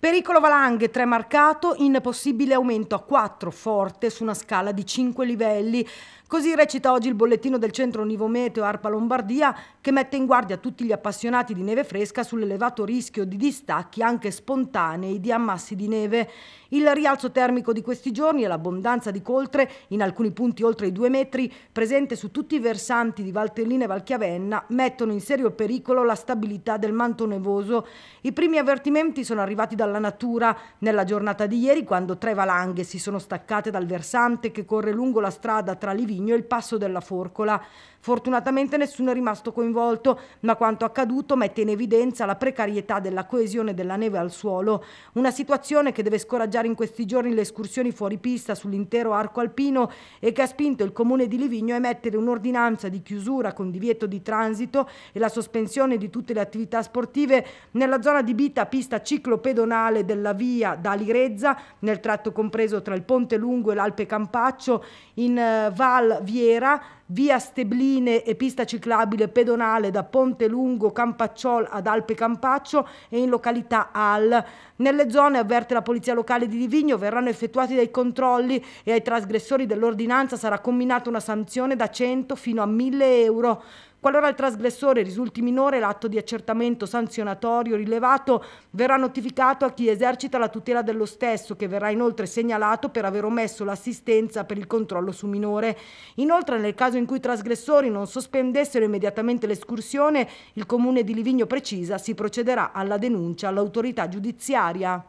Pericolo valanghe 3 marcato in possibile aumento a 4 forte su una scala di 5 livelli. Così recita oggi il bollettino del centro Nivometeo Arpa Lombardia che mette in guardia tutti gli appassionati di neve fresca sull'elevato rischio di distacchi anche spontanei di ammassi di neve. Il rialzo termico di questi giorni e l'abbondanza di coltre in alcuni punti oltre i due metri presente su tutti i versanti di Valtellina e Valchiavenna mettono in serio pericolo la stabilità del manto nevoso. I primi avvertimenti sono arrivati dalla natura nella giornata di ieri quando tre valanghe si sono staccate dal versante che corre lungo la strada tra Livigno macigno e il passo della forcola. Fortunatamente nessuno è rimasto coinvolto, ma quanto accaduto mette in evidenza la precarietà della coesione della neve al suolo, una situazione che deve scoraggiare in questi giorni le escursioni fuori pista sull'intero arco alpino e che ha spinto il comune di Livigno a emettere un'ordinanza di chiusura con divieto di transito e la sospensione di tutte le attività sportive nella zona di Bita pista ciclopedonale della via da Lirezza, nel tratto compreso tra il Ponte Lungo e l'Alpe Campaccio, in eh, Val Viera via Stebline e pista ciclabile pedonale da Ponte Lungo Campacciol ad Alpe Campaccio e in località Al. Nelle zone, avverte la Polizia Locale di Livigno, verranno effettuati dei controlli e ai trasgressori dell'ordinanza sarà combinata una sanzione da 100 fino a 1000 euro. Qualora il trasgressore risulti minore, l'atto di accertamento sanzionatorio rilevato verrà notificato a chi esercita la tutela dello stesso, che verrà inoltre segnalato per aver omesso l'assistenza per il controllo su minore. Inoltre, nel caso in cui i trasgressori non sospendessero immediatamente l'escursione, il comune di Livigno precisa si procederà alla denuncia all'autorità giudiziaria.